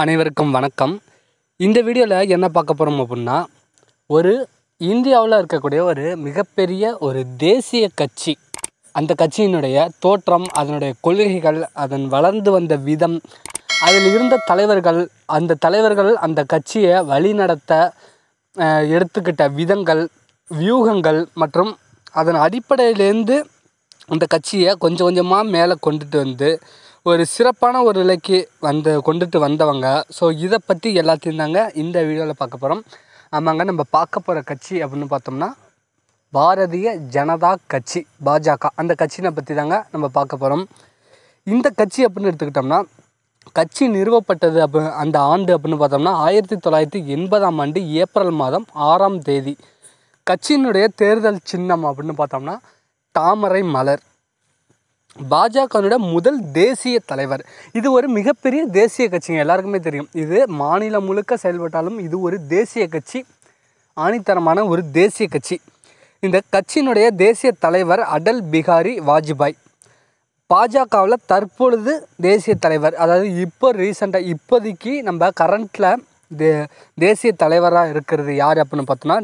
அனைவருக்கும் வணக்கம் இந்த வீடியோவில் என்ன பார்க்க போகிறோம் அப்படின்னா ஒரு இந்தியாவில் இருக்கக்கூடிய ஒரு மிகப்பெரிய ஒரு தேசிய கட்சி அந்த கட்சியினுடைய தோற்றம் அதனுடைய கொள்கைகள் அதன் வளர்ந்து வந்த விதம் அதில் இருந்த தலைவர்கள் அந்த தலைவர்கள் அந்த கட்சியை வழிநடத்த எடுத்துக்கிட்ட விதங்கள் வியூகங்கள் மற்றும் அதன் அடிப்படையிலேருந்து அந்த கட்சியை கொஞ்சம் கொஞ்சமாக மேலே கொண்டுட்டு வந்து ஒரு சிறப்பான ஒரு நிலைக்கு வந்து கொண்டுட்டு வந்தவங்க ஸோ இதை பற்றி எல்லாத்தையும் தாங்க இந்த வீடியோவில் பார்க்க போகிறோம் ஆமாங்க நம்ம பார்க்க போகிற கட்சி அப்படின்னு பார்த்தோம்னா பாரதிய ஜனதா கட்சி பாஜக அந்த கட்சியினை பற்றி தாங்க நம்ம பார்க்க போகிறோம் இந்த கட்சி அப்படின்னு எடுத்துக்கிட்டோம்னா கட்சி நிறுவப்பட்டது அப்போ அந்த ஆண்டு அப்படின்னு பார்த்தோம்னா ஆயிரத்தி தொள்ளாயிரத்தி எண்பதாம் ஆண்டு ஏப்ரல் மாதம் ஆறாம் தேதி கட்சியினுடைய தேர்தல் சின்னம் அப்படின்னு பார்த்தோம்னா தாமரை மலர் பாஜகனுடைய முதல் தேசிய தலைவர் இது ஒரு மிகப்பெரிய தேசிய கட்சிங்க எல்லாருக்குமே தெரியும் இது மாநிலம் முழுக்க செயல்பட்டாலும் இது ஒரு தேசிய கட்சி ஆணித்தரமான ஒரு தேசிய கட்சி இந்த கட்சியினுடைய தேசிய தலைவர் அடல் பிகாரி வாஜ்பாய் பாஜகவில் தற்பொழுது தேசிய தலைவர் அதாவது இப்போ ரீசெண்டாக இப்போதைக்கு நம்ம கரண்ட்டில் தே தேசிய தலைவராக இருக்கிறது யார் அப்படின்னு பார்த்தோன்னா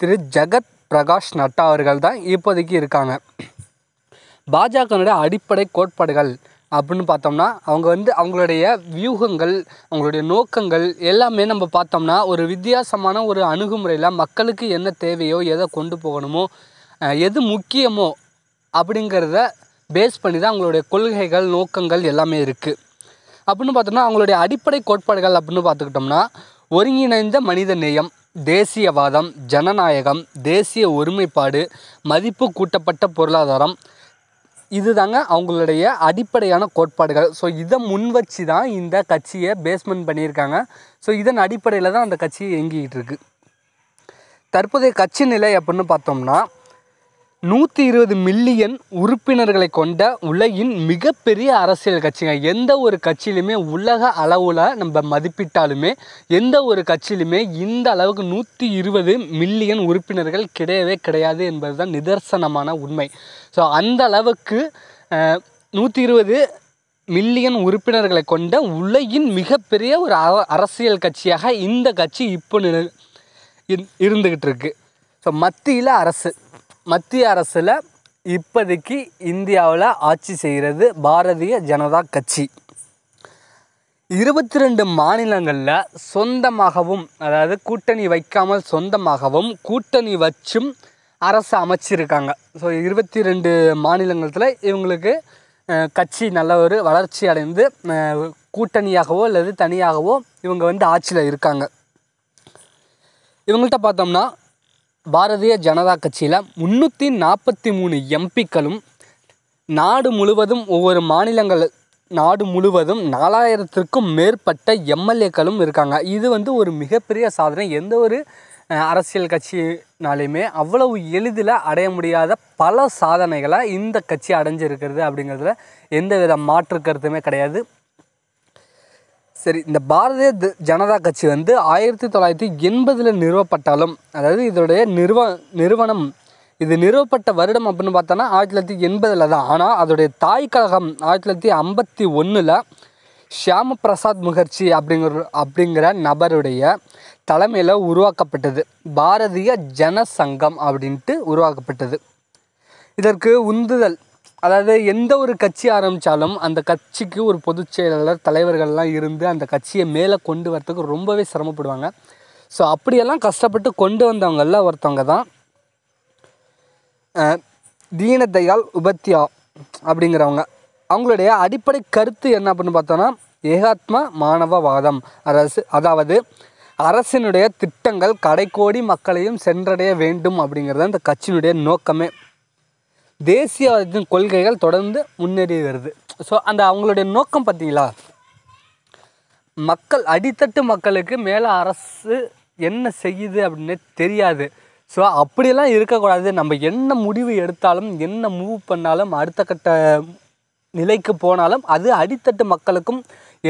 திரு ஜெகத் பிரகாஷ் நட்டா அவர்கள் தான் இப்போதைக்கு இருக்காங்க பாஜகனுடைய அடிப்படை கோட்பாடுகள் அப்படின்னு பார்த்தோம்னா அவங்க வந்து அவங்களுடைய வியூகங்கள் அவங்களுடைய நோக்கங்கள் எல்லாமே நம்ம பார்த்தோம்னா ஒரு வித்தியாசமான ஒரு அணுகுமுறையில் மக்களுக்கு என்ன தேவையோ எதை கொண்டு போகணுமோ எது முக்கியமோ அப்படிங்கிறத பேஸ் பண்ணி தான் அவங்களுடைய கொள்கைகள் நோக்கங்கள் எல்லாமே இருக்குது அப்படின்னு பார்த்தோம்னா அவங்களுடைய அடிப்படை கோட்பாடுகள் அப்படின்னு பார்த்துக்கிட்டோம்னா ஒருங்கிணைந்த மனித நேயம் தேசியவாதம் ஜனநாயகம் தேசிய ஒருமைப்பாடு மதிப்பு கூட்டப்பட்ட பொருளாதாரம் இதுதாங்க அவங்களுடைய அடிப்படையான கோட்பாடுகள் ஸோ இதை முன் வச்சு தான் இந்த கட்சியை பேஸ்மெண்ட் பண்ணியிருக்காங்க ஸோ இதன் அடிப்படையில் தான் அந்த கட்சி இயங்கிக்கிட்டு இருக்கு தற்போதைய கட்சி நிலை அப்படின்னு பார்த்தோம்னா நூற்றி இருபது மில்லியன் உறுப்பினர்களை கொண்ட உலகின் மிகப்பெரிய அரசியல் கட்சிங்க எந்த ஒரு கட்சியிலுமே உலக அளவில் நம்ம மதிப்பிட்டாலுமே எந்த ஒரு கட்சியிலுமே இந்த அளவுக்கு நூற்றி இருபது மில்லியன் உறுப்பினர்கள் கிடையவே கிடையாது என்பது தான் நிதர்சனமான உண்மை ஸோ அந்த அளவுக்கு நூற்றி இருபது மில்லியன் உறுப்பினர்களை கொண்ட உலகின் மிகப்பெரிய ஒரு அரசியல் கட்சியாக இந்த கட்சி இப்போ இருந்துக்கிட்டு இருக்கு ஸோ மத்தியில் அரசு மத்திய அரசில் இப்போதைக்கு இந்தியாவில் ஆட்சி செய்கிறது பாரதிய ஜனதா கட்சி இருபத்தி ரெண்டு மாநிலங்களில் சொந்தமாகவும் அதாவது கூட்டணி வைக்காமல் சொந்தமாகவும் கூட்டணி வச்சும் அரசு அமைச்சிருக்காங்க ஸோ இருபத்தி ரெண்டு மாநிலங்களத்தில் இவங்களுக்கு கட்சி நல்ல ஒரு வளர்ச்சி அடைந்து கூட்டணியாகவோ அல்லது தனியாகவோ இவங்க வந்து ஆட்சியில் இருக்காங்க இவங்கள்ட்ட பார்த்தோம்னா பாரதிய ஜனதா கட்சியில் முந்நூற்றி நாற்பத்தி மூணு எம்பிக்களும் நாடு முழுவதும் ஒவ்வொரு மாநிலங்கள் நாடு முழுவதும் நாலாயிரத்திற்கும் மேற்பட்ட எம்எல்ஏக்களும் இருக்காங்க இது வந்து ஒரு மிகப்பெரிய சாதனை எந்த ஒரு அரசியல் கட்சினாலையுமே அவ்வளவு எளிதில் அடைய முடியாத பல சாதனைகளை இந்த கட்சி அடைஞ்சிருக்கிறது அப்படிங்கிறதுல எந்த வித மாற்று கருத்துமே கிடையாது சரி இந்த பாரதிய ஜனதா கட்சி வந்து ஆயிரத்தி தொள்ளாயிரத்தி எண்பதில் நிறுவப்பட்டாலும் அதாவது இதோடைய நிறுவ நிறுவனம் இது நிறுவப்பட்ட வருடம் அப்படின்னு பார்த்தோன்னா ஆயிரத்தி தொள்ளாயிரத்தி எண்பதில் தான் ஆனால் அதோடைய தாய் கழகம் ஆயிரத்தி தொள்ளாயிரத்தி ஐம்பத்தி ஒன்றில் ஷியாம பிரசாத் முகர்ஜி அப்படிங்கிற அப்படிங்கிற நபருடைய தலைமையில் உருவாக்கப்பட்டது பாரதிய ஜன சங்கம் அப்படின்ட்டு உருவாக்கப்பட்டது இதற்கு உந்துதல் அதாவது எந்த ஒரு கட்சி ஆரம்பித்தாலும் அந்த கட்சிக்கு ஒரு பொதுச் செயலாளர் தலைவர்கள்லாம் இருந்து அந்த கட்சியை மேலே கொண்டு வரத்துக்கு ரொம்பவே சிரமப்படுவாங்க ஸோ அப்படியெல்லாம் கஷ்டப்பட்டு கொண்டு வந்தவங்களில் ஒருத்தவங்க தான் தீனதயால் உபத்யா அப்படிங்கிறவங்க அவங்களுடைய அடிப்படை கருத்து என்ன அப்படின்னு பார்த்தோன்னா ஏகாத்ம மாணவவாதம் அரசு அதாவது அரசினுடைய திட்டங்கள் கடைக்கோடி மக்களையும் சென்றடைய வேண்டும் அப்படிங்கிறது அந்த கட்சியினுடைய நோக்கமே தேசியவாதத்தின் கொள்கைகள் தொடர்ந்து முன்னேறி வருது ஸோ அந்த அவங்களுடைய நோக்கம் பார்த்தீங்களா மக்கள் அடித்தட்டு மக்களுக்கு மேலே அரசு என்ன செய்யுது அப்படின்னு தெரியாது ஸோ அப்படியெல்லாம் இருக்கக்கூடாது நம்ம என்ன முடிவு எடுத்தாலும் என்ன மூவ் பண்ணாலும் அடுத்த கட்ட நிலைக்கு போனாலும் அது அடித்தட்டு மக்களுக்கும்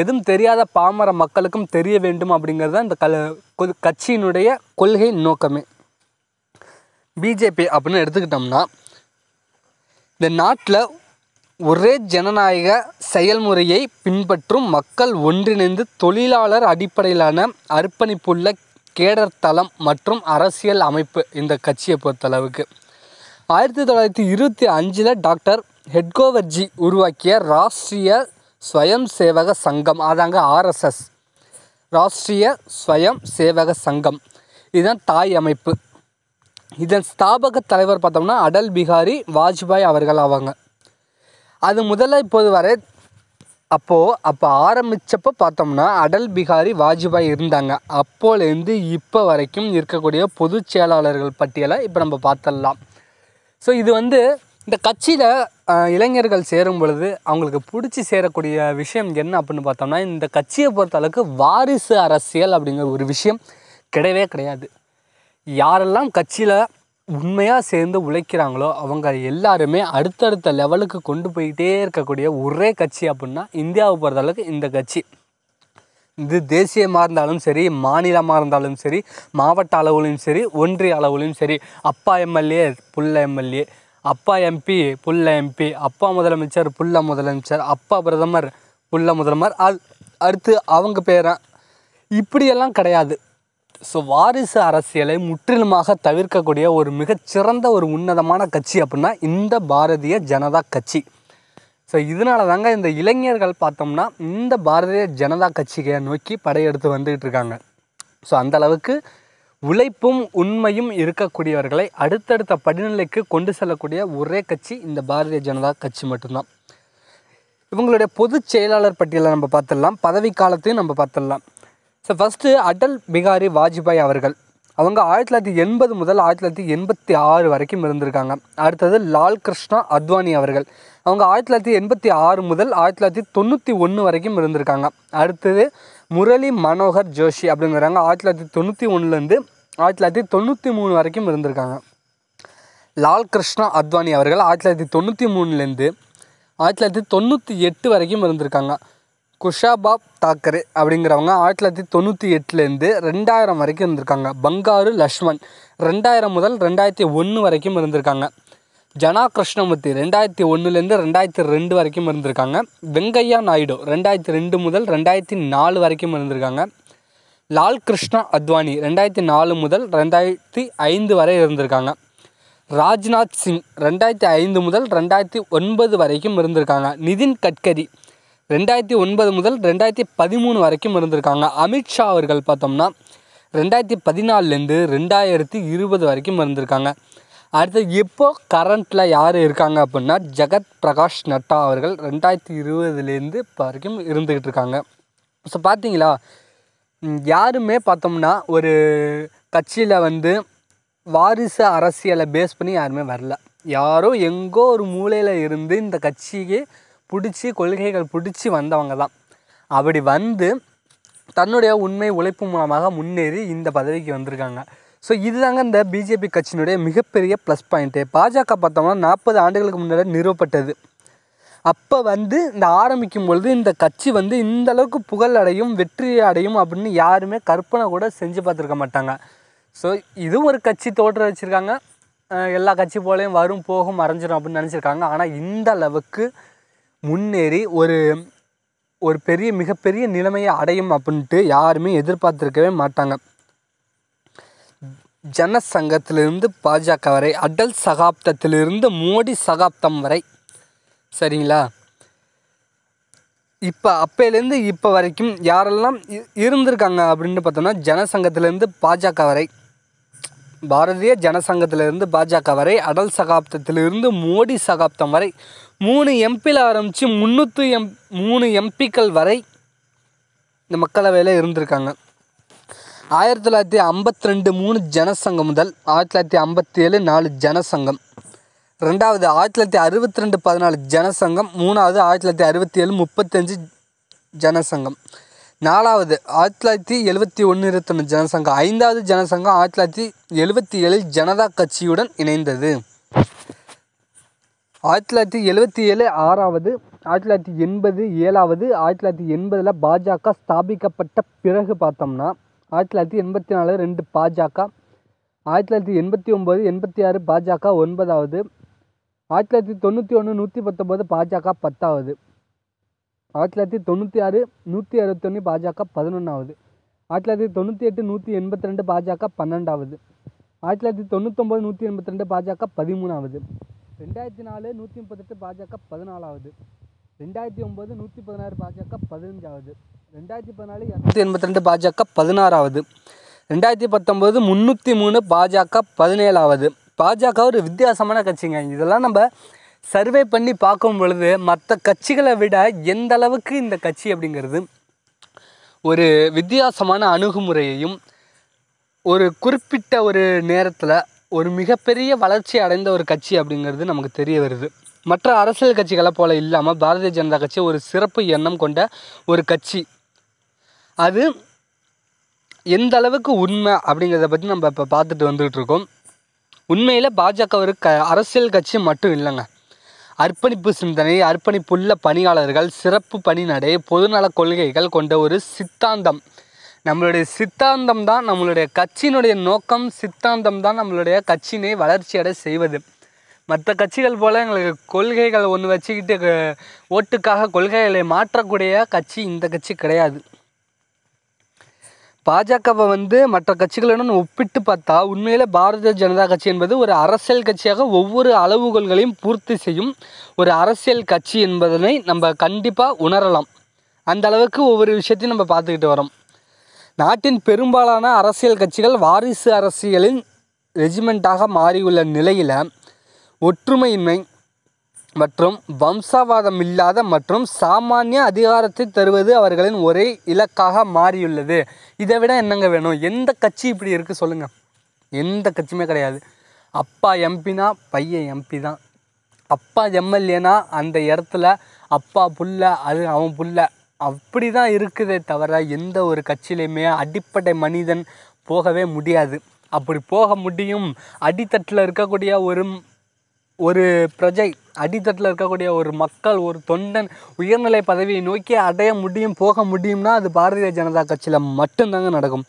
எதுவும் தெரியாத பாமர மக்களுக்கும் தெரிய வேண்டும் அப்படிங்கிறது தான் இந்த க கட்சியினுடைய கொள்கை நோக்கமே பிஜேபி அப்படின்னு எடுத்துக்கிட்டோம்னா இந்த நாட்டில் ஒரே ஜனநாயக செயல்முறையை பின்பற்றும் மக்கள் ஒன்றிணைந்து தொழிலாளர் அடிப்படையிலான அர்ப்பணிப்புள்ள கேடர் தளம் மற்றும் அரசியல் அமைப்பு இந்த கட்சியை பொறுத்தளவுக்கு ஆயிரத்தி தொள்ளாயிரத்தி இருபத்தி அஞ்சில் டாக்டர் ஹெட்கோவர்ஜி உருவாக்கிய ராஷ்ட்ரிய ஸ்வயம் சேவக சங்கம் அதாங்க ஆர்எஸ்எஸ் ராஷ்ட்ரிய ஸ்வயம் சேவக சங்கம் இதுதான் தாய் அமைப்பு இதன் ஸ்தாபக தலைவர் பார்த்தோம்னா அடல் பிகாரி வாஜ்பாய் அவர்கள் ஆவாங்க அது முதல்ல இப்போது வரை அப்போது அப்போ ஆரம்பித்தப்போ பார்த்தோம்னா அடல் பிகாரி வாஜ்பாய் இருந்தாங்க அப்போலேருந்து இப்போ வரைக்கும் இருக்கக்கூடிய பொதுச் செயலாளர்கள் பட்டியலை இப்போ நம்ம பார்த்துடலாம் ஸோ இது வந்து இந்த கட்சியில் இளைஞர்கள் சேரும் பொழுது அவங்களுக்கு பிடிச்சி சேரக்கூடிய விஷயம் என்ன அப்படின்னு பார்த்தோம்னா இந்த கட்சியை பொறுத்த அளவுக்கு வாரிசு அரசியல் அப்படிங்கிற ஒரு விஷயம் கிடையவே கிடையாது யாரெல்லாம் கட்சியில் உண்மையாக சேர்ந்து உழைக்கிறாங்களோ அவங்க எல்லாருமே அடுத்தடுத்த லெவலுக்கு கொண்டு போயிட்டே இருக்கக்கூடிய ஒரே கட்சி அப்படின்னா இந்தியாவை பொறுத்தளவுக்கு இந்த கட்சி இது தேசியமாக இருந்தாலும் சரி மாநிலமாக இருந்தாலும் சரி மாவட்ட அளவுலையும் சரி ஒன்றிய அளவுலையும் சரி அப்பா எம்எல்ஏ புள்ள எம்எல்ஏ அப்பா எம்பி புள்ள எம்பி அப்பா முதலமைச்சர் புள்ள முதலமைச்சர் அப்பா பிரதமர் புள்ள முதலமர் அது அடுத்து அவங்க பேரன் இப்படியெல்லாம் கிடையாது ஸோ வாரிசு அரசியலை முற்றிலுமாக தவிர்க்கக்கூடிய ஒரு மிகச்சிறந்த ஒரு உன்னதமான கட்சி அப்படின்னா இந்த பாரதிய ஜனதா கட்சி ஸோ இதனால தாங்க இந்த இளைஞர்கள் பார்த்தோம்னா இந்த பாரதிய ஜனதா கட்சியை நோக்கி படையெடுத்து வந்துக்கிட்டு இருக்காங்க ஸோ அந்தளவுக்கு உழைப்பும் உண்மையும் இருக்கக்கூடியவர்களை அடுத்தடுத்த படிநிலைக்கு கொண்டு செல்லக்கூடிய ஒரே கட்சி இந்த பாரதிய ஜனதா கட்சி மட்டும்தான் இவங்களுடைய பொதுச் செயலாளர் பட்டியலை நம்ம பார்த்துடலாம் பதவி காலத்தையும் நம்ம பார்த்துடலாம் ஸோ ஃபஸ்ட்டு அடல் பிகாரி வாஜ்பாய் அவர்கள் அவங்க ஆயிரத்தி தொள்ளாயிரத்தி எண்பது முதல் ஆயிரத்தி தொள்ளாயிரத்தி எண்பத்தி ஆறு வரைக்கும் இருந்திருக்காங்க அடுத்தது லால் கிருஷ்ணா அத்வானி அவர்கள் அவங்க ஆயிரத்தி தொள்ளாயிரத்தி எண்பத்தி ஆறு முதல் ஆயிரத்தி தொள்ளாயிரத்தி தொண்ணூற்றி ஒன்று வரைக்கும் இருந்திருக்காங்க அடுத்தது முரளி மனோகர் ஜோஷி அப்படிங்கிறாங்க ஆயிரத்தி தொள்ளாயிரத்தி தொண்ணூற்றி ஒன்றுலேருந்து ஆயிரத்தி தொள்ளாயிரத்தி தொண்ணூற்றி மூணு வரைக்கும் இருந்திருக்காங்க லால் கிருஷ்ணா அத்வானி அவர்கள் ஆயிரத்தி தொள்ளாயிரத்தி தொண்ணூற்றி மூணுலேருந்து ஆயிரத்தி தொள்ளாயிரத்தி தொண்ணூற்றி எட்டு வரைக்கும் இருந்திருக்காங்க குஷாபாப் தாக்கரே அப்படிங்கிறவங்க ஆயிரத்தி தொள்ளாயிரத்தி தொண்ணூற்றி எட்டுலேருந்து ரெண்டாயிரம் வரைக்கும் இருந்திருக்காங்க பங்காரு லக்ஷ்மண் ரெண்டாயிரம் முதல் ரெண்டாயிரத்தி ஒன்று வரைக்கும் இருந்திருக்காங்க ஜனா கிருஷ்ணமூர்த்தி ரெண்டாயிரத்தி ஒன்றுலேருந்து ரெண்டாயிரத்தி ரெண்டு வரைக்கும் இருந்திருக்காங்க வெங்கையா நாயுடு ரெண்டாயிரத்தி ரெண்டு முதல் ரெண்டாயிரத்தி நாலு வரைக்கும் இருந்திருக்காங்க லால் கிருஷ்ணா அத்வானி ரெண்டாயிரத்தி நாலு முதல் ரெண்டாயிரத்தி ஐந்து வரை இருந்திருக்காங்க ராஜ்நாத் சிங் ரெண்டாயிரத்தி ஐந்து முதல் ரெண்டாயிரத்தி ஒன்பது வரைக்கும் இருந்திருக்காங்க நிதின் கட்கரி ரெண்டாயிரத்தி ஒன்பது முதல் ரெண்டாயிரத்தி பதிமூணு வரைக்கும் இருந்திருக்காங்க அமித்ஷா அவர்கள் பார்த்தோம்னா ரெண்டாயிரத்தி பதினாலேருந்து ரெண்டாயிரத்தி இருபது வரைக்கும் இருந்திருக்காங்க அடுத்து இப்போது கரண்ட்டில் யார் இருக்காங்க அப்படின்னா ஜெகத் பிரகாஷ் நட்டா அவர்கள் ரெண்டாயிரத்தி இருபதுலேருந்து இப்போ வரைக்கும் இருந்துக்கிட்டு இருக்காங்க ஸோ பார்த்தீங்களா யாருமே பார்த்தோம்னா ஒரு கட்சியில் வந்து வாரிசு அரசியலை பேஸ் பண்ணி யாருமே வரல யாரோ எங்கோ ஒரு மூலையில் இருந்து இந்த கட்சிக்கு பிடிச்சி கொள்கைகள் பிடிச்சி வந்தவங்க தான் அப்படி வந்து தன்னுடைய உண்மை உழைப்பு மூலமாக முன்னேறி இந்த பதவிக்கு வந்திருக்காங்க ஸோ இதுதாங்க இந்த பிஜேபி கட்சியினுடைய மிகப்பெரிய ப்ளஸ் பாயிண்ட்டு பாஜக பார்த்தோம்னா நாற்பது ஆண்டுகளுக்கு முன்னாடி நிறுவப்பட்டது அப்போ வந்து இந்த ஆரம்பிக்கும் பொழுது இந்த கட்சி வந்து இந்த அளவுக்கு புகழ் அடையும் வெற்றி அடையும் அப்படின்னு யாருமே கற்பனை கூட செஞ்சு பார்த்துருக்க மாட்டாங்க ஸோ இதுவும் ஒரு கட்சி தோற்ற வச்சுருக்காங்க எல்லா கட்சி போலேயும் வரும் போகும் மறைஞ்சிடும் அப்படின்னு நினச்சிருக்காங்க ஆனால் இந்த அளவுக்கு முன்னேறி ஒரு ஒரு பெரிய மிகப்பெரிய நிலைமையை அடையும் அப்படின்ட்டு யாருமே எதிர்பார்த்துருக்கவே மாட்டாங்க ஜன சங்கத்திலிருந்து பாஜக வரை அடல் சகாப்தத்திலிருந்து மோடி சகாப்தம் வரை சரிங்களா இப்போ அப்பையிலேருந்து இப்போ வரைக்கும் யாரெல்லாம் இருந்திருக்காங்க அப்படின்னு பார்த்தோம்னா ஜனசங்கத்திலேருந்து பாஜக வரை பாரதிய ஜனசங்கத்திலிருந்து பாஜக வரை அடல் சகாப்தத்திலிருந்து மோடி சகாப்தம் வரை மூணு எம்பியில் ஆரம்பித்து முந்நூற்று எம் மூணு எம்பிக்கள் வரை இந்த மக்களவையில் இருந்திருக்காங்க ஆயிரத்தி தொள்ளாயிரத்தி ஐம்பத்தி ரெண்டு மூணு ஜனசங்கம் முதல் ஆயிரத்தி தொள்ளாயிரத்தி ஐம்பத்தி ஏழு நாலு ஜனசங்கம் ரெண்டாவது ஆயிரத்தி தொள்ளாயிரத்தி அறுபத்தி ரெண்டு பதினாலு ஜனசங்கம் மூணாவது ஆயிரத்தி தொள்ளாயிரத்தி அறுபத்தி ஏழு முப்பத்தஞ்சு ஜனசங்கம் நாலாவது ஆயிரத்தி தொள்ளாயிரத்தி எழுபத்தி ஒன்று இருபத்தொன்று ஜனசங்கம் ஐந்தாவது ஜனசங்கம் ஆயிரத்தி தொள்ளாயிரத்தி எழுபத்தி ஏழில் ஜனதா கட்சியுடன் இணைந்தது ஆயிரத்தி தொள்ளாயிரத்தி எழுபத்தி ஏழு ஆறாவது ஆயிரத்தி தொள்ளாயிரத்தி எண்பது ஏழாவது ஆயிரத்தி தொள்ளாயிரத்தி எண்பதில் பாஜக ஸ்தாபிக்கப்பட்ட பிறகு பார்த்தோம்னா ஆயிரத்தி தொள்ளாயிரத்தி எண்பத்தி நாலு ரெண்டு பாஜக ஆயிரத்தி தொள்ளாயிரத்தி எண்பத்தி ஒம்பது எண்பத்தி ஆறு பாஜக ஒன்பதாவது ஆயிரத்தி தொள்ளாயிரத்தி தொண்ணூற்றி ஒன்று நூற்றி பத்தொம்பது பாஜக பத்தாவது ஆயிரத்தி தொள்ளாயிரத்தி தொண்ணூற்றி ஆறு நூற்றி அறுபத்தொன்று பாஜக பதினொன்றாவது ஆயிரத்தி தொள்ளாயிரத்தி தொண்ணூற்றி எட்டு நூற்றி எண்பத்தி ரெண்டு பாஜக பன்னெண்டாவது ஆயிரத்தி தொள்ளாயிரத்தி தொண்ணூத்தொம்பது நூற்றி எண்பத்தி ரெண்டு பாஜக பதிமூணாவது ரெண்டாயிரத்தி நாலு நூற்றி முப்பத்தெட்டு பாஜக பதினாலாவது ரெண்டாயிரத்தி ஒம்பது நூற்றி பதினாறு பாஜக பதினஞ்சாவது ரெண்டாயிரத்தி பதினாலு இரநூத்தி எண்பத்தி ரெண்டு பாஜக பதினாறாவது ரெண்டாயிரத்தி பத்தொம்போது முந்நூற்றி மூணு பாஜக பதினேழாவது பாஜக ஒரு வித்தியாசமான கட்சிங்க இதெல்லாம் நம்ம சர்வே பண்ணி பார்க்கும் பொழுது மற்ற கட்சிகளை விட எந்த அளவுக்கு இந்த கட்சி அப்படிங்கிறது ஒரு வித்தியாசமான அணுகுமுறையையும் ஒரு குறிப்பிட்ட ஒரு நேரத்தில் ஒரு மிகப்பெரிய வளர்ச்சி அடைந்த ஒரு கட்சி அப்படிங்கிறது நமக்கு தெரிய வருது மற்ற அரசியல் கட்சிகளை போல் இல்லாமல் பாரதிய ஜனதா கட்சி ஒரு சிறப்பு எண்ணம் கொண்ட ஒரு கட்சி அது எந்த அளவுக்கு உண்மை அப்படிங்கிறத பற்றி நம்ம இப்போ பார்த்துட்டு வந்துகிட்ருக்கோம் உண்மையில் பாஜக ஒரு க அரசியல் கட்சி மட்டும் இல்லைங்க அர்ப்பணிப்பு சிந்தனை அர்ப்பணிப்புள்ள பணியாளர்கள் சிறப்பு பணிநடை பொதுநல கொள்கைகள் கொண்ட ஒரு சித்தாந்தம் நம்மளுடைய சித்தாந்தம் தான் நம்மளுடைய கட்சியினுடைய நோக்கம் சித்தாந்தம் தான் நம்மளுடைய கட்சியினை வளர்ச்சியடை செய்வது மற்ற கட்சிகள் போல் எங்களுக்கு கொள்கைகள் ஒன்று வச்சுக்கிட்டு ஓட்டுக்காக கொள்கைகளை மாற்றக்கூடிய கட்சி இந்த கட்சி கிடையாது பாஜகவை வந்து மற்ற கட்சிகளுடன் ஒப்பிட்டு பார்த்தா உண்மையில் பாரதிய ஜனதா கட்சி என்பது ஒரு அரசியல் கட்சியாக ஒவ்வொரு அளவுகோல்களையும் பூர்த்தி செய்யும் ஒரு அரசியல் கட்சி என்பதனை நம்ம கண்டிப்பாக உணரலாம் அந்த அளவுக்கு ஒவ்வொரு விஷயத்தையும் நம்ம பார்த்துக்கிட்டு வரோம் நாட்டின் பெரும்பாலான அரசியல் கட்சிகள் வாரிசு அரசியலின் ரெஜிமெண்ட்டாக மாறியுள்ள நிலையில் ஒற்றுமையின்மை மற்றும் வம்சவாதம் இல்லாத மற்றும் சாமானிய அதிகாரத்தை தருவது அவர்களின் ஒரே இலக்காக மாறியுள்ளது இதை விட என்னங்க வேணும் எந்த கட்சி இப்படி இருக்குது சொல்லுங்கள் எந்த கட்சியுமே கிடையாது அப்பா எம்பினா பையன் எம்பி தான் அப்பா எம்எல்ஏனா அந்த இடத்துல அப்பா புள்ள அது அவன் புள்ள அப்படி தான் இருக்குதே தவிர எந்த ஒரு கட்சியிலையுமே அடிப்படை மனிதன் போகவே முடியாது அப்படி போக முடியும் அடித்தட்டில் இருக்கக்கூடிய ஒரு ஒரு பிரஜை அடித்தட்டில் இருக்கக்கூடிய ஒரு மக்கள் ஒரு தொண்டன் உயர்நிலை பதவியை நோக்கி அடைய முடியும் போக முடியும்னா அது பாரதிய ஜனதா கட்சியில் மட்டும்தாங்க நடக்கும்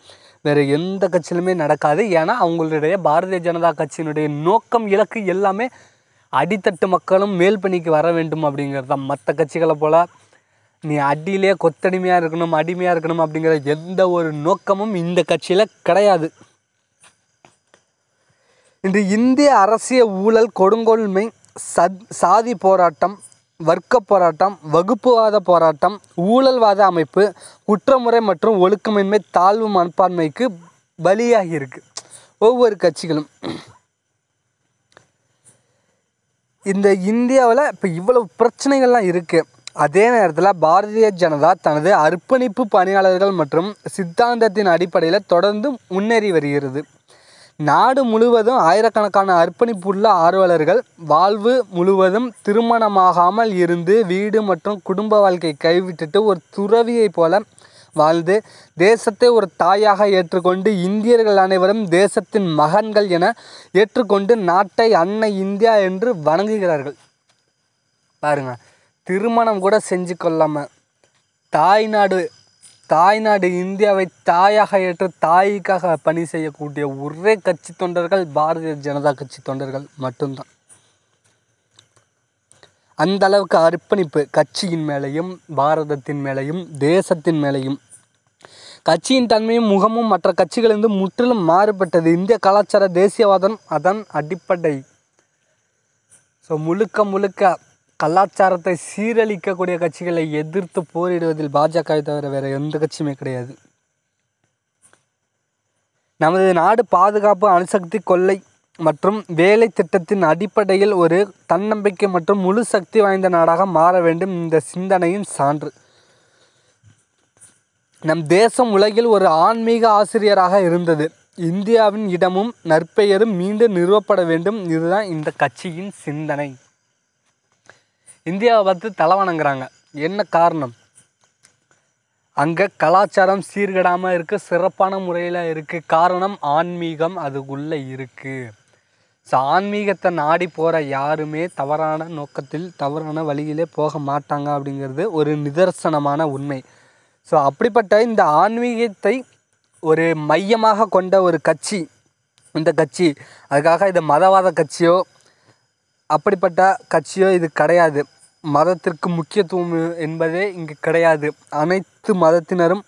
வேறு எந்த கட்சியிலுமே நடக்காது ஏன்னா அவங்களுடைய பாரதிய ஜனதா கட்சியினுடைய நோக்கம் இலக்கு எல்லாமே அடித்தட்டு மக்களும் மேல் பணிக்கு வர வேண்டும் அப்படிங்கிறது தான் மற்ற கட்சிகளை போல் நீ அடியிலே கொத்தடிமையாக இருக்கணும் அடிமையாக இருக்கணும் அப்படிங்கிற எந்த ஒரு நோக்கமும் இந்த கட்சியில் கிடையாது இன்று இந்திய அரசியல் ஊழல் கொடுங்கொள்மை சத் சாதி போராட்டம் வர்க்க போராட்டம் வகுப்புவாத போராட்டம் ஊழல்வாத அமைப்பு குற்றமுறை மற்றும் ஒழுக்கமின்மை தாழ்வு மனப்பான்மைக்கு பலியாகி இருக்கு ஒவ்வொரு கட்சிகளும் இந்த இந்தியாவில் இப்போ இவ்வளவு பிரச்சனைகள்லாம் இருக்குது அதே நேரத்தில் பாரதிய ஜனதா தனது அர்ப்பணிப்பு பணியாளர்கள் மற்றும் சித்தாந்தத்தின் அடிப்படையில் தொடர்ந்து முன்னேறி வருகிறது நாடு முழுவதும் ஆயிரக்கணக்கான அர்ப்பணிப்புள்ள ஆர்வலர்கள் வாழ்வு முழுவதும் திருமணமாகாமல் இருந்து வீடு மற்றும் குடும்ப வாழ்க்கை கைவிட்டுட்டு ஒரு துறவியைப் போல வாழ்ந்து தேசத்தை ஒரு தாயாக ஏற்றுக்கொண்டு இந்தியர்கள் அனைவரும் தேசத்தின் மகன்கள் என ஏற்றுக்கொண்டு நாட்டை அன்னை இந்தியா என்று வணங்குகிறார்கள் பாருங்கள் திருமணம் கூட செஞ்சு கொள்ளாமல் தாய்நாடு தாய்நாடு இந்தியாவை தாயாக ஏற்று தாய்க்காக பணி செய்யக்கூடிய ஒரே கட்சி தொண்டர்கள் பாரதிய ஜனதா கட்சி தொண்டர்கள் மட்டும்தான் அந்த அளவுக்கு அர்ப்பணிப்பு கட்சியின் மேலையும் பாரதத்தின் மேலையும் தேசத்தின் மேலையும் கட்சியின் தன்மையும் முகமும் மற்ற கட்சிகளிலிருந்து முற்றிலும் மாறுபட்டது இந்திய கலாச்சார தேசியவாதம் அதன் அடிப்படை ஸோ முழுக்க முழுக்க கலாச்சாரத்தை சீரழிக்கக்கூடிய கட்சிகளை எதிர்த்து போரிடுவதில் பாஜகவை தவிர வேறு எந்த கட்சியுமே கிடையாது நமது நாடு பாதுகாப்பு அணுசக்தி கொள்ளை மற்றும் வேலை திட்டத்தின் அடிப்படையில் ஒரு தன்னம்பிக்கை மற்றும் முழு சக்தி வாய்ந்த நாடாக மாற வேண்டும் இந்த சிந்தனையின் சான்று நம் தேசம் உலகில் ஒரு ஆன்மீக ஆசிரியராக இருந்தது இந்தியாவின் இடமும் நற்பெயரும் மீண்டும் நிறுவப்பட வேண்டும் இதுதான் இந்த கட்சியின் சிந்தனை இந்தியாவை பார்த்து தலை என்ன காரணம் அங்கே கலாச்சாரம் சீர்கெடாமல் இருக்குது சிறப்பான முறையில் இருக்குது காரணம் ஆன்மீகம் அதுக்குள்ளே இருக்குது ஸோ ஆன்மீகத்தை நாடி போகிற யாருமே தவறான நோக்கத்தில் தவறான வழியிலே போக மாட்டாங்க அப்படிங்கிறது ஒரு நிதர்சனமான உண்மை ஸோ அப்படிப்பட்ட இந்த ஆன்மீகத்தை ஒரு மையமாக கொண்ட ஒரு கட்சி இந்த கட்சி அதுக்காக இது மதவாத கட்சியோ அப்படிப்பட்ட கட்சியோ இது கிடையாது மதத்திற்கு முக்கியத்துவம் என்பதே இங்கு கிடையாது அனைத்து மதத்தினரும்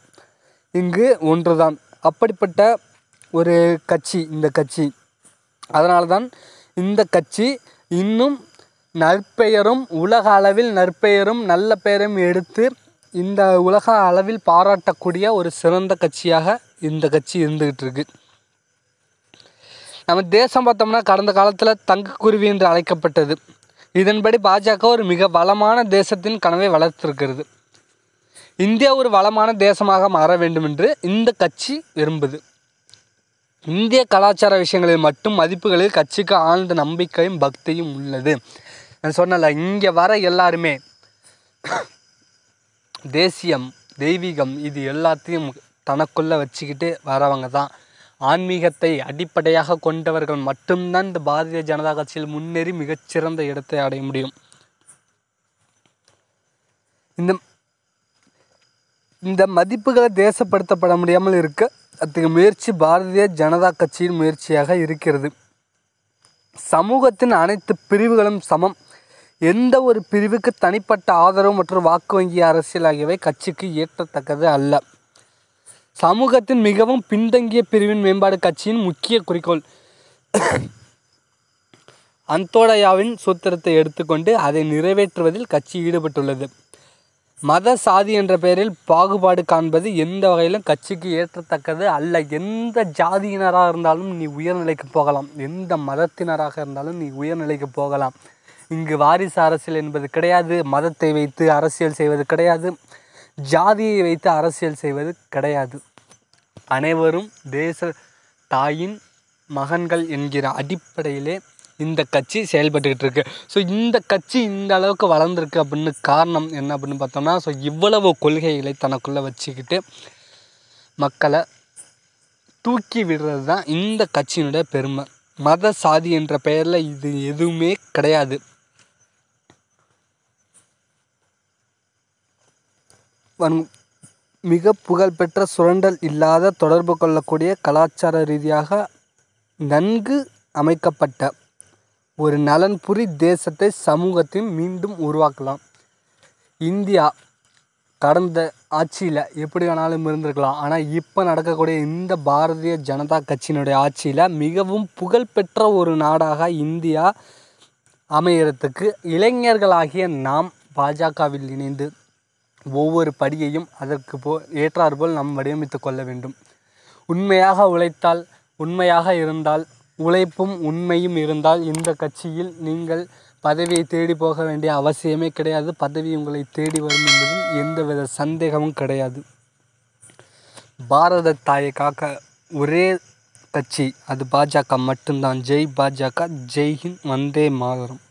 இங்கு ஒன்று தான் அப்படிப்பட்ட ஒரு கட்சி இந்த கட்சி அதனால் தான் இந்த கட்சி இன்னும் நற்பெயரும் உலக அளவில் நற்பெயரும் நல்ல பெயரும் எடுத்து இந்த உலக அளவில் பாராட்டக்கூடிய ஒரு சிறந்த கட்சியாக இந்த கட்சி இருந்துகிட்டு இருக்கு நம்ம தேசம் பார்த்தோம்னா கடந்த காலத்தில் தங்கக்குருவி என்று அழைக்கப்பட்டது இதன்படி பாஜக ஒரு மிக வளமான தேசத்தின் கனவை வளர்த்திருக்கிறது இந்தியா ஒரு வளமான தேசமாக மாற வேண்டும் என்று இந்த கட்சி விரும்புது இந்திய கலாச்சார விஷயங்களில் மட்டும் மதிப்புகளில் கட்சிக்கு ஆழ்ந்த நம்பிக்கையும் பக்தியும் உள்ளது நான் சொன்னல இங்கே வர எல்லாருமே தேசியம் தெய்வீகம் இது எல்லாத்தையும் தனக்குள்ளே வச்சுக்கிட்டு வரவங்க தான் ஆன்மீகத்தை அடிப்படையாக கொண்டவர்கள் மட்டும்தான் இந்த பாரதிய ஜனதா கட்சியில் முன்னேறி மிகச்சிறந்த இடத்தை அடைய முடியும் இந்த இந்த மதிப்புகளை தேசப்படுத்தப்பட முடியாமல் இருக்க அதுக்கு முயற்சி பாரதிய ஜனதா கட்சியின் முயற்சியாக இருக்கிறது சமூகத்தின் அனைத்து பிரிவுகளும் சமம் எந்த ஒரு பிரிவுக்கு தனிப்பட்ட ஆதரவு மற்றும் வாக்கு வங்கி அரசியல் ஆகியவை கட்சிக்கு ஏற்றத்தக்கது அல்ல சமூகத்தின் மிகவும் பின்தங்கிய பிரிவின் மேம்பாடு கட்சியின் முக்கிய குறிக்கோள் அந்தோடையாவின் சூத்திரத்தை எடுத்துக்கொண்டு அதை நிறைவேற்றுவதில் கட்சி ஈடுபட்டுள்ளது மத சாதி என்ற பெயரில் பாகுபாடு காண்பது எந்த வகையிலும் கட்சிக்கு ஏற்றத்தக்கது அல்ல எந்த ஜாதியினராக இருந்தாலும் நீ உயர்நிலைக்கு போகலாம் எந்த மதத்தினராக இருந்தாலும் நீ உயர்நிலைக்கு போகலாம் இங்கு வாரிசு அரசியல் என்பது கிடையாது மதத்தை வைத்து அரசியல் செய்வது கிடையாது ஜாதியை வைத்து அரசியல் செய்வது கிடையாது அனைவரும் தேச தாயின் மகன்கள் என்கிற அடிப்படையிலே இந்த கட்சி செயல்பட்டுக்கிட்டு இருக்கு ஸோ இந்த கட்சி இந்த அளவுக்கு வளர்ந்துருக்கு அப்படின்னு காரணம் என்ன அப்படின்னு பார்த்தோம்னா ஸோ இவ்வளவு கொள்கைகளை தனக்குள்ளே வச்சுக்கிட்டு மக்களை தூக்கி விடுறது தான் இந்த கட்சியினுடைய பெருமை மத சாதி என்ற பெயரில் இது எதுவுமே கிடையாது வன் மிக புகழ்பெற்ற சுரண்டல் இல்லாத தொடர்பு கொள்ளக்கூடிய கலாச்சார ரீதியாக நன்கு அமைக்கப்பட்ட ஒரு நலன்புரி தேசத்தை சமூகத்தையும் மீண்டும் உருவாக்கலாம் இந்தியா கடந்த ஆட்சியில் எப்படி வேணாலும் இருந்திருக்கலாம் ஆனால் இப்போ நடக்கக்கூடிய இந்த பாரதிய ஜனதா கட்சியினுடைய ஆட்சியில் மிகவும் புகழ்பெற்ற ஒரு நாடாக இந்தியா அமையறதுக்கு இளைஞர்களாகிய நாம் பாஜகவில் இணைந்து ஒவ்வொரு படியையும் அதற்கு போ ஏற்றாற்போல் நாம் வடிவமைத்து கொள்ள வேண்டும் உண்மையாக உழைத்தால் உண்மையாக இருந்தால் உழைப்பும் உண்மையும் இருந்தால் இந்த கட்சியில் நீங்கள் பதவியை தேடி போக வேண்டிய அவசியமே கிடையாது பதவி உங்களை தேடி வரும் என்பதில் எந்தவித சந்தேகமும் கிடையாது பாரத தாயை காக்க ஒரே கட்சி அது பாஜக மட்டும்தான் ஜெய் பாஜக ஜெய்ஹிந்த் வந்தே மாதரம்